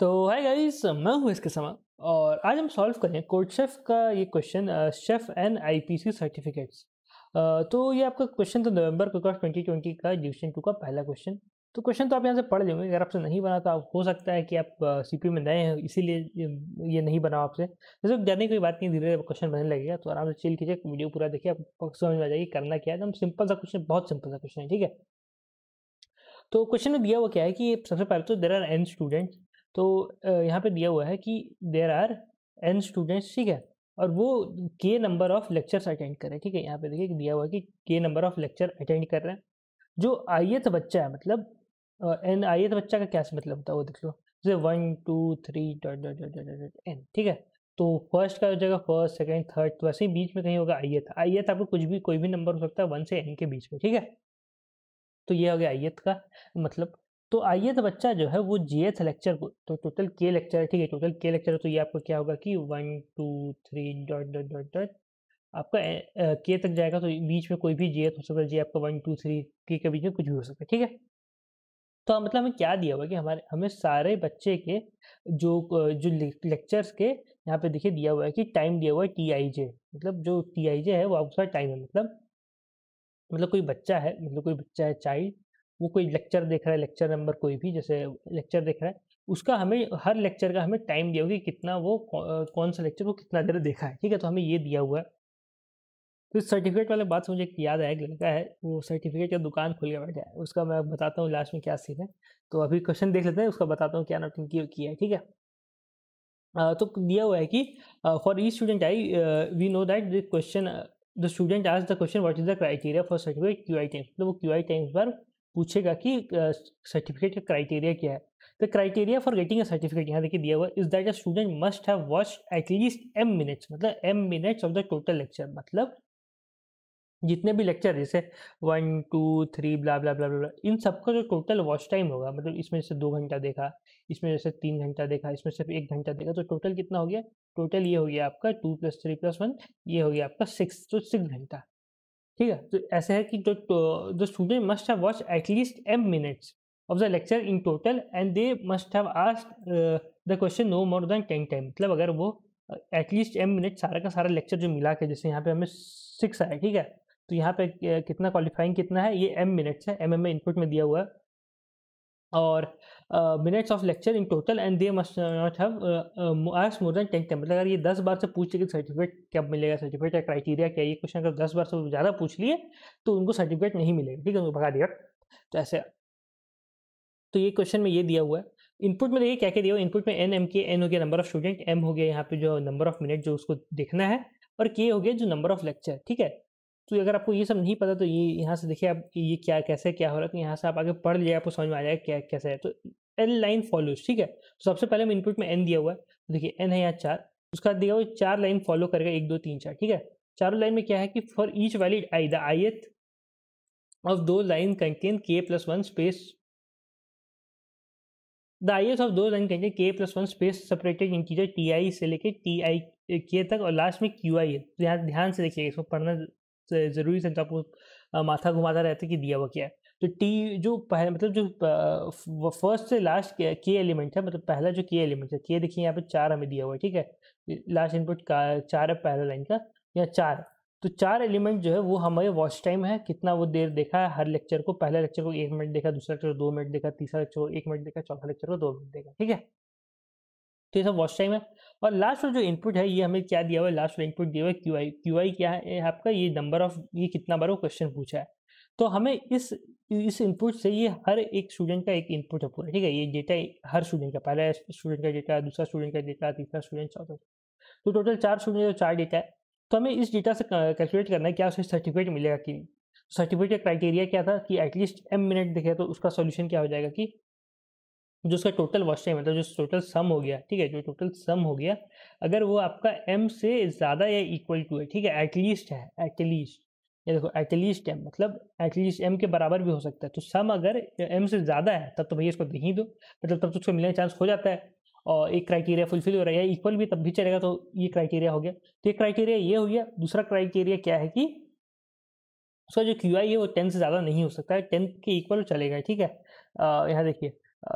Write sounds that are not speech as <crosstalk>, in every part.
तो hi guys मैं हूँ इसके समा और आज हम सॉल्व करें कोर्ट शेफ का ये question Chef and IPC certificates तो ये आपका क्वेश्चन था तो नवंबर का ट्वेंटी ट्वेंटी का डिवीजन टू का पहला क्वेश्चन तो क्वेश्चन तो आप यहाँ से पढ़ लेंगे अगर आपसे नहीं बना तो आप हो सकता है कि आप सी में नए हैं इसीलिए ये नहीं बना आपसे जैसे जाने कोई बात नहीं धीरे धीरे क्वेश्चन बनने लगेगा तो आराम से चिल कीजिए वीडियो पूरा देखिए आप समझ में आ जाएगी करना क्या है एकदम सिंपल सा क्वेश्चन बहुत सिंपल सा क्वेश्चन है ठीक है तो क्वेश्चन में दिया हुआ क्या है कि सबसे पहले तो देर आर एन स्टूडेंट्स तो यहाँ पे दिया हुआ है कि देर आर एन स्टूडेंट्स ठीक है और वो के नंबर ऑफ लेक्चर्स अटेंड कर रहे हैं ठीक है यहाँ पे देखिए दिया हुआ है कि के नंबर ऑफ लेक्चर अटेंड कर रहे हैं जो एथ बच्चा है मतलब एन एथ बच्चा का क्या मतलब होता है वो देख लो जैसे one two three dot dot dot dot dot N ठीक है तो फर्स्ट का हो जाएगा फर्स्ट सेकेंड थर्ड तो वैसे ही बीच में कहीं होगा आई एथ आई एथ आपको कुछ भी कोई भी नंबर हो सकता है वन से एन के बीच में ठीक है तो ये हो गया आइएथ का मतलब तो आइए तो बच्चा जो है वो जी एथ लेक्चर को तो टोटल के लेक्चर है ठीक है टोटल के लेक्चर है तो ये आपको क्या होगा कि one two three dot dot dot dot आपका के तक जाएगा तो बीच में कोई भी जी एथ हो सकता है जी आपका वन टू थ्री के के बीच में कुछ भी हो सकता है ठीक है तो मतलब हमें क्या दिया हुआ है कि हमारे हमें सारे बच्चे के जो जो लेक्चर्स के यहाँ पे देखिए दिया हुआ है कि टाइम दिया हुआ है टी आई जे मतलब जो टी आई जे है वो साथ टाइम है मतलब मतलब कोई बच्चा है मतलब कोई बच्चा है चाइल्ड वो कोई लेक्चर देख रहा है लेक्चर नंबर कोई भी जैसे लेक्चर देख रहा है उसका हमें हर लेक्चर का हमें टाइम दिया हुआ कि कितना वो कौन सा लेक्चर वो कितना देर देखा है ठीक है तो हमें ये दिया हुआ है तो सर्टिफिकेट वाले बात से मुझे याद आया लड़का है वो सर्टिफिकेट का दुकान खुल गया बैठा है उसका मैं बताता हूँ लास्ट में क्या सीन है तो अभी क्वेश्चन देख लेते हैं उसका बताता हूँ क्या नोटिंग किया है ठीक है तो दिया हुआ है कि for each student I we know that the question the student आज the question what is the criteria for certificate q i time मतलब वो क्यू आई टाइम्स पर पूछेगा कि सर्टिफिकेट का क्राइटेरिया क्या है the criteria for getting a certificate यहाँ देखिए दिया हुआ is that a student must have watch at least M minutes मतलब M minutes of the total lecture मतलब जितने भी लेक्चर जैसे one two three blah blah blah blah इन सबका जो टोटल वॉच टाइम होगा मतलब इसमें जैसे दो घंटा देखा इसमें जैसे तीन घंटा देखा इसमें सिर्फ एक घंटा देखा तो टोटल कितना हो गया टोटल ये हो गया आपका two plus three plus one ये हो गया आपका सिक्स तो सिक्स घंटा ठीक है तो ऐसे है कि जो the student must have watch at least M minutes of the lecture in total and they must have asked the question no more than ten time मतलब अगर वो एटलीस्ट एम मिनट सारा का सारा लेक्चर जो मिला के जैसे यहाँ पे हमें सिक्स आया ठीक है तो यहाँ पे uh, कितना क्वालिफाइंग कितना है ये एम मिनट्स है एम एम में इनपुट में दिया हुआ है और minutes of lecture in total and they must not have ask more than ten time मतलब अगर ये दस बार से पूछ लेकिन सर्टिफिकेट कब मिलेगा सर्टिफिकेट या क्राइटेरिया क्या ये क्वेश्चन अगर दस बार से ज़्यादा पूछ लिए तो उनको सर्टिफिकेट नहीं मिलेगा ठीक है उनको भगा दिया तो ऐसे तो ये क्वेश्चन में ये दिया हुआ है इनपुट में देखिए तो क्या क्या दिया हुआ इनपुट में एन एम के एन हो गया नंबर ऑफ स्टूडेंट एम हो गया यहाँ पे जो नंबर ऑफ मिनट जो उसको देखना है और के हो गया जो नंबर ऑफ लेक्चर ठीक है तो अगर आपको ये सब नहीं पता तो ये यहाँ से देखिए आप ये क्या कैसे क्या हो रहा है तो यहाँ से आप आगे पढ़ लिया आपको समझ में आ जाएगा क्या कैसे है तो एन लाइन फॉलोज ठीक है तो सबसे पहले हम इनपुट में एन दिया हुआ है तो देखिए एन है यहाँ चार उसका दिया हुआ चार लाइन फॉलो करेगा एक दो तीन चार ठीक है चारों लाइन में क्या है कि for each valid i the ith of two line contain K plus one space the i's of two line contain K plus one space separated integer T i से लेके टी आई के तक और last में Q I है तो यहाँ ध्यान से देखिएगा इसको पढ़ना ज़रूरी समझा आपको माथा घुमाता रहता है कि दिया हुआ क्या है तो टी जो पहले मतलब जो फर्स्ट से लास्ट के एलिमेंट है मतलब पहला जो के एलिमेंट है के देखिए यहाँ पे चार हमें दिया हुआ है ठीक है लास्ट इनपुट का चार है पहला लाइन का या चार तो चार एलिमेंट जो है वो हमारे वॉच टाइम है कितना वो देर देखा है हर लेक्चर को पहला लेक्चर को एक मिनट देखा दूसरा लेक्चर को दो मिनट देखा तीसरा लेक्चर को एक मिनट देखा चौथा लेक्चर को दो मिनट देखा ठीक है तो ये सब वॉच टाइम है और लास्ट में जो इनपुट है ये हमें क्या दिया हुआ है लास्ट में इनपुट दिया हुआ है क्यू आई क्यू आई क्या है आपका ये नंबर ऑफ ये कितना बार वो क्वेश्चन पूछा है तो हमें इस इस इनपुट से ये हर एक स्टूडेंट का एक इनपुट है पूरा ठीक है ये डेटा हर स्टूडेंट का पहला स्टूडेंट का डेटा दूसरा स्टूडेंट का डेटा तीसरा स्टूडेंट चौथा तो टोटल चार स्टूडेंट और चार डेटा है तो हमें इस डेटा से कैलकुलेट करना है क्या उसे सर्टिफिकेट मिलेगा कि सर्टिफिकेट का क्राइटेरिया क्या था कि एटलीस्ट एम मिनट दिखे तो उसका सोल्यूशन क्या हो जाएगा कि जो उसका टोटल वॉश टाइम मतलब जो टोटल सम हो गया ठीक है जो टोटल सम हो गया अगर वो आपका एम से ज़्यादा या इक्वल टू है ठीक है एटलीस्ट है एटलीस्ट ये देखो एटलीस्ट एम मतलब एटलीस्ट एम के बराबर भी हो सकता है तो सम अगर एम से ज़्यादा है तब तो भैया इसको ही दो मतलब तब तो उसको मिलने का चांस हो जाता है और एक क्राइटेरिया फुलफिल हो रहा है इक्वल भी तब भी चलेगा तो ये क्राइटेरिया हो गया तो एक क्राइटेरिया ये हो गया दूसरा क्राइटेरिया क्या है कि उसका जो क्यू आई है वो टेन से ज़्यादा नहीं हो सकता है टेन के इक्वल चलेगा ठीक है यहाँ देखिए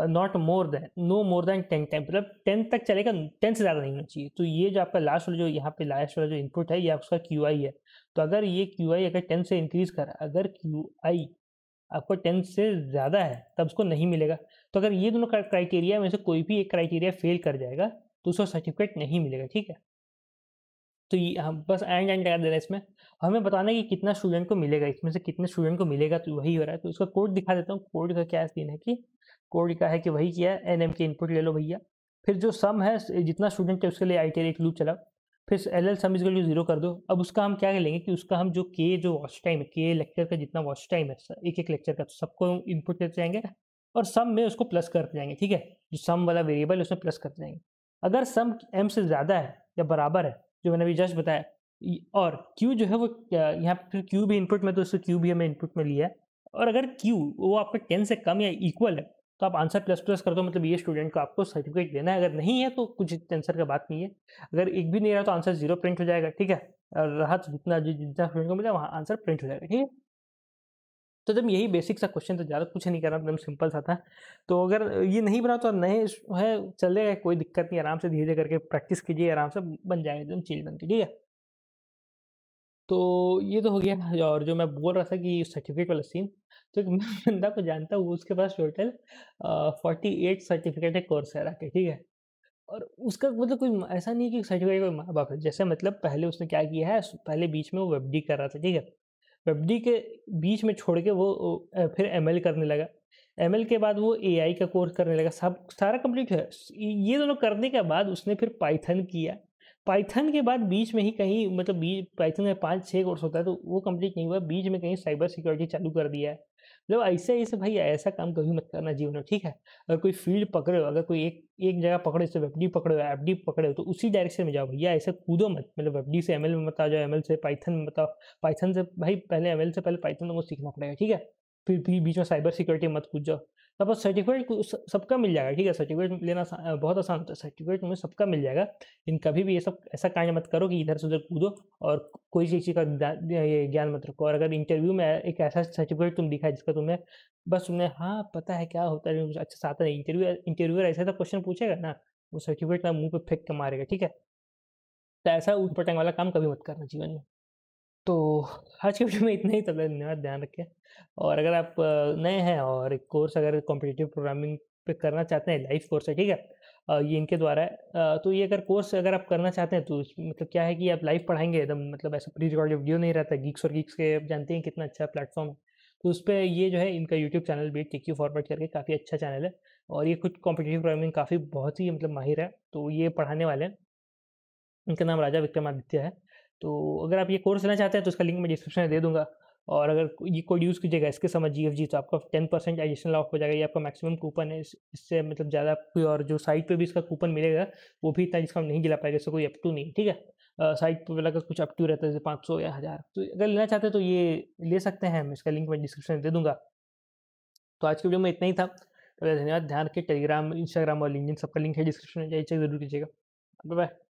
not more than no more than ten time मतलब टेन तक चलेगा टेन से ज़्यादा नहीं होना चाहिए तो ये जो आपका लास्ट वाला जो यहाँ पे लास्ट वाला जो इनपुट है ये उसका क्यू आई है तो अगर ये क्यू आई अगर टेन से इंक्रीज कर अगर क्यू आई आपको टेन से ज़्यादा है तब उसको नहीं मिलेगा तो अगर ये दोनों क्राइटेरिया में से कोई भी एक क्राइटेरिया फेल कर जाएगा तो उसको सर्टिफिकेट नहीं मिलेगा ठीक है तो ये हम हाँ, बस एंड एंड कर दे रहे हैं इसमें हमें बताना है कि कितना स्टूडेंट को मिलेगा इसमें से कितने स्टूडेंट को मिलेगा तो वही हो रहा है तो इसका कोड दिखा देता हूँ कोड का क्या सीन है कि कोड का है कि वही किया है एन के इनपुट ले लो भैया फिर जो सम है जितना स्टूडेंट है उसके लिए आई टी लूप चलाओ फिर एल एल सम इसको जीरो कर दो अब उसका हम क्या लेंगे कि उसका हम जो के जो वॉच टाइम है के लेक्चर का जितना वॉच टाइम है एक एक लेक्चर का तो सबको इनपुट लेते जाएंगे और सम में उसको प्लस करते जाएंगे ठीक है जो सम वाला वेरिएबल है उसमें प्लस करते जाएंगे अगर सम एम से ज़्यादा है या बराबर है जो मैंने अभी जस्ट बताया और क्यू जो है वो यहाँ पर क्यू भी इनपुट में तो उसको क्यू भी हमें इनपुट में लिया है और अगर क्यू वो आपका टेन से कम या इक्वल है तो आप आंसर प्लस प्लस कर दो मतलब ये स्टूडेंट को आपको सर्टिफिकेट देना है अगर नहीं है तो कुछ टेंसर का बात नहीं है अगर एक भी नहीं रहा तो आंसर जीरो प्रिंट हो जाएगा ठीक है और रहा जितना जितना स्टूडेंट को मिला वहाँ आंसर प्रिंट हो जाएगा ठीक है तो जब यही बेसिक सा क्वेश्चन तो ज़्यादा कुछ नहीं करना एकदम सिंपल सा था तो अगर ये नहीं बना तो नए है चलेगा कोई दिक्कत नहीं आराम से धीरे धीरे करके प्रैक्टिस कीजिए आराम से बन जाएगा एकदम चीज बन के ठीक है तो ये तो हो गया <laughs> और जो मैं बोल रहा था कि सर्टिफिकेट वाला सीन तो मैं <laughs> बंदा को जानता हूँ उसके पास टोटल फोर्टी एट सर्टिफिकेट है कोर्स है के ठीक है और उसका मतलब कोई ऐसा नहीं है कि सर्टिफिकेट कोई माँ बाप है जैसे मतलब पहले उसने क्या किया है पहले बीच में वो वेब डी कर रहा था ठीक है वेबडी के बीच में छोड़ के वो फिर एम करने लगा एम के बाद वो ए का कोर्स करने लगा सब सारा कंप्लीट है ये दोनों करने के बाद उसने फिर पाइथन किया पाइथन के बाद बीच में ही कहीं मतलब बीच पाइथन में पाँच छः कोर्स होता है तो वो कंप्लीट नहीं हुआ बीच में कहीं साइबर सिक्योरिटी चालू कर दिया है मतलब ऐसे ऐसे भाई ऐसा काम कभी मत करना जीवन में ठीक है अगर कोई फील्ड पकड़े हो अगर कोई एक एक जगह पकड़े तो डी पकड़े हो एफ डी पकड़े हो तो उसी डायरेक्शन में जाओ भैया ऐसे कूदो मत मतलब डी से एम एल में बताओ जाओ एम से पाइथन में बताओ पाइथन से भाई पहले एम एल से पहले पाइथन तो वो सीखना पड़ेगा ठीक है फिर भी बीच में साइबर सिक्योरिटी मत पूछ जाओ तो सर्टिफिकेट सबका मिल जाएगा ठीक है सर्टिफिकेट लेना बहुत आसान होता है सर्टिफिकेट में सबका मिल जाएगा लेकिन कभी भी ये सब ऐसा कांड मत करो कि इधर से उधर कूदो और कोई चीज़ का ये ज्ञान मत रखो और अगर इंटरव्यू में एक ऐसा सर्टिफिकेट तुम दिखाए जिसका तुम्हें बस तुमने हाँ पता है क्या होता है अच्छा साथ नहीं इंटरव्यू इंटरव्यूअर ऐसा तो क्वेश्चन पूछेगा ना वो सर्टिफिकेट ना मुँह पर फेंक के मारेगा ठीक है तो ऐसा उठपटांग वाला काम कभी मत करना जीवन में तो आज के वीडियो में इतना ही तब धन्यवाद ध्यान रखें और अगर आप नए हैं और एक कोर्स अगर कॉम्पिटेटिव प्रोग्रामिंग पे करना चाहते हैं लाइफ कोर्स है ठीक है ये इनके द्वारा है तो ये अगर कोर्स अगर आप करना चाहते हैं तो मतलब क्या है कि आप लाइव पढ़ाएंगे एकदम मतलब ऐसा प्री रिकॉर्डेड वीडियो नहीं रहता गीक्स और गीक्स के आप जानते हैं कितना अच्छा प्लेटफॉर्म है तो उस पर ये जो है इनका यूट्यूब चैनल भी टिक्यू फॉरवर्ड करके काफ़ी अच्छा चैनल है और ये कुछ कॉम्पिटेटिव प्रोग्रामिंग काफ़ी बहुत ही मतलब माहिर है तो ये पढ़ाने वाले हैं इनका नाम राजा विक्रमादित्य है तो अगर आप ये कोर्स लेना चाहते हैं तो उसका लिंक मैं डिस्क्रिप्शन में दे दूंगा और अगर ये कोड यूज़ कीजिएगा इसके समय जी एफ जी तो आपका टेन परसेंट एडिशनल ऑफ हो जाएगा ये आपका मैक्सिमम कूपन है इससे मतलब ज़्यादा कोई और जो साइट पे भी इसका कूपन मिलेगा वो भी इतना डिस्काउंट नहीं दिला पाएगा इससे कोई अप टू नहीं ठीक है साइट पर लगा कुछ अप टू रहता है जैसे पाँच सौ या हज़ार तो अगर लेना चाहते हैं तो ये ले सकते हैं हम इसका लिंक मैं डिस्क्रिप्शन में दे दूँगा तो आज के वीडियो में इतना ही था तो धन्यवाद ध्यान रखिए टेलीग्राम इंस्टाग्राम और लिंक सबका लिंक है डिस्क्रिप्शन में जाइए चेक जरूर कीजिएगा बाय बाय